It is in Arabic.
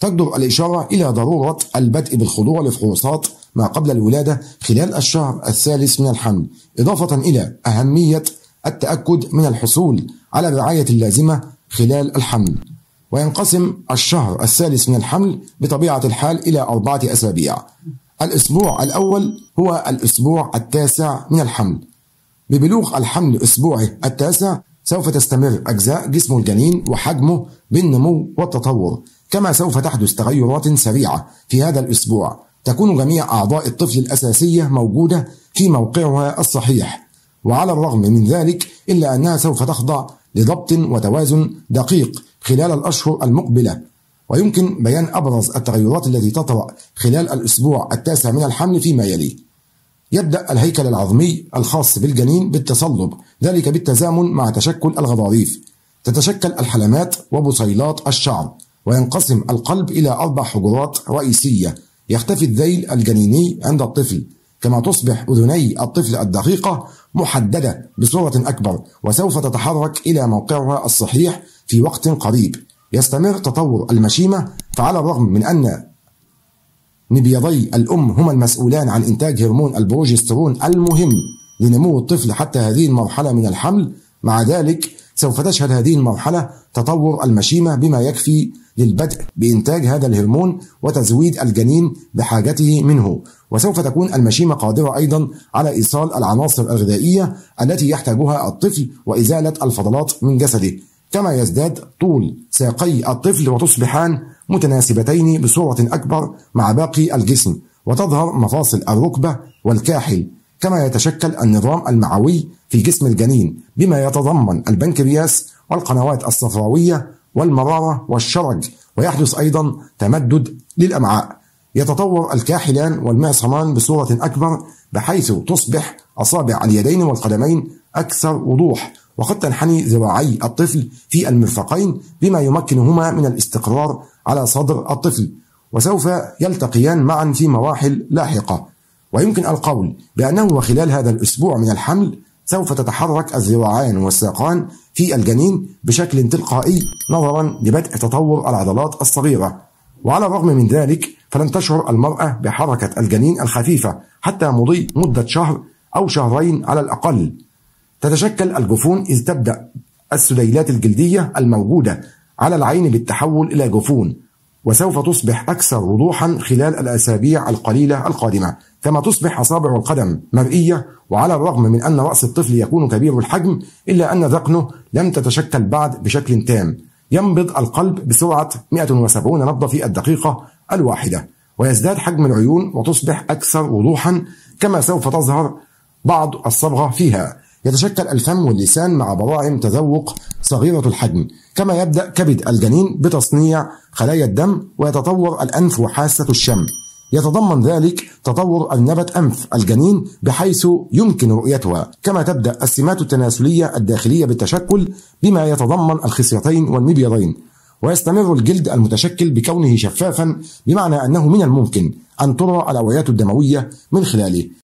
تجدر الإشارة إلى ضرورة البدء بالخضوع لفحوصات ما قبل الولادة خلال الشهر الثالث من الحمل إضافة إلى أهمية التأكد من الحصول على الرعاية اللازمة خلال الحمل وينقسم الشهر الثالث من الحمل بطبيعة الحال إلى أربعة أسابيع الأسبوع الأول هو الأسبوع التاسع من الحمل ببلوغ الحمل أسبوعه التاسع سوف تستمر أجزاء جسم الجنين وحجمه بالنمو والتطور كما سوف تحدث تغيرات سريعة في هذا الأسبوع تكون جميع أعضاء الطفل الأساسية موجودة في موقعها الصحيح وعلى الرغم من ذلك إلا أنها سوف تخضع لضبط وتوازن دقيق خلال الأشهر المقبلة ويمكن بيان أبرز التغيرات التي تطرأ خلال الأسبوع التاسع من الحمل فيما يلي يبدأ الهيكل العظمي الخاص بالجنين بالتصلب ذلك بالتزامن مع تشكل الغضاريف تتشكل الحلمات وبصيلات الشعر وينقسم القلب إلى أربع حجرات رئيسية يختفي الذيل الجنيني عند الطفل كما تصبح أذني الطفل الدقيقة محددة بصورة أكبر وسوف تتحرك إلى موقعها الصحيح في وقت قريب يستمر تطور المشيمة فعلى الرغم من أن نبيضي الأم هما المسؤولان عن إنتاج هرمون البروجسترون المهم لنمو الطفل حتى هذه المرحلة من الحمل مع ذلك سوف تشهد هذه المرحلة تطور المشيمة بما يكفي للبدء بإنتاج هذا الهرمون وتزويد الجنين بحاجته منه وسوف تكون المشيمة قادرة أيضا على إيصال العناصر الغذائية التي يحتاجها الطفل وإزالة الفضلات من جسده كما يزداد طول ساقي الطفل وتصبحان متناسبتين بصورة أكبر مع باقي الجسم وتظهر مفاصل الركبة والكاحل كما يتشكل النظام المعوي في جسم الجنين بما يتضمن البنكرياس والقنوات الصفراوية والمرارة والشرج ويحدث أيضا تمدد للأمعاء يتطور الكاحلان والمعصمان بصورة أكبر بحيث تصبح أصابع اليدين والقدمين أكثر وضوح وقد تنحني ذراعي الطفل في المرفقين بما يمكنهما من الاستقرار على صدر الطفل وسوف يلتقيان معا في مراحل لاحقة ويمكن القول بأنه وخلال هذا الأسبوع من الحمل سوف تتحرك الذراعان والساقان في الجنين بشكل تلقائي نظرا لبدء تطور العضلات الصغيرة وعلى الرغم من ذلك فلن تشعر المرأة بحركة الجنين الخفيفة حتى مضي مدة شهر أو شهرين على الأقل تتشكل الجفون إذ تبدأ السليلات الجلدية الموجودة على العين بالتحول إلى جفون وسوف تصبح أكثر وضوحا خلال الأسابيع القليلة القادمة كما تصبح أصابع القدم مرئية وعلى الرغم من أن رأس الطفل يكون كبير الحجم إلا أن ذقنه لم تتشكل بعد بشكل تام ينبض القلب بسرعة 170 نبضة في الدقيقة الواحدة ويزداد حجم العيون وتصبح أكثر وضوحا كما سوف تظهر بعض الصبغة فيها يتشكل الفم واللسان مع براعم تذوق صغيرة الحجم كما يبدأ كبد الجنين بتصنيع خلايا الدم ويتطور الأنف وحاسة الشم يتضمن ذلك تطور النبت أنف الجنين بحيث يمكن رؤيتها كما تبدأ السمات التناسلية الداخلية بالتشكل بما يتضمن الخصيتين والمبيضين ويستمر الجلد المتشكل بكونه شفافا بمعنى أنه من الممكن أن ترى الأوعية الدموية من خلاله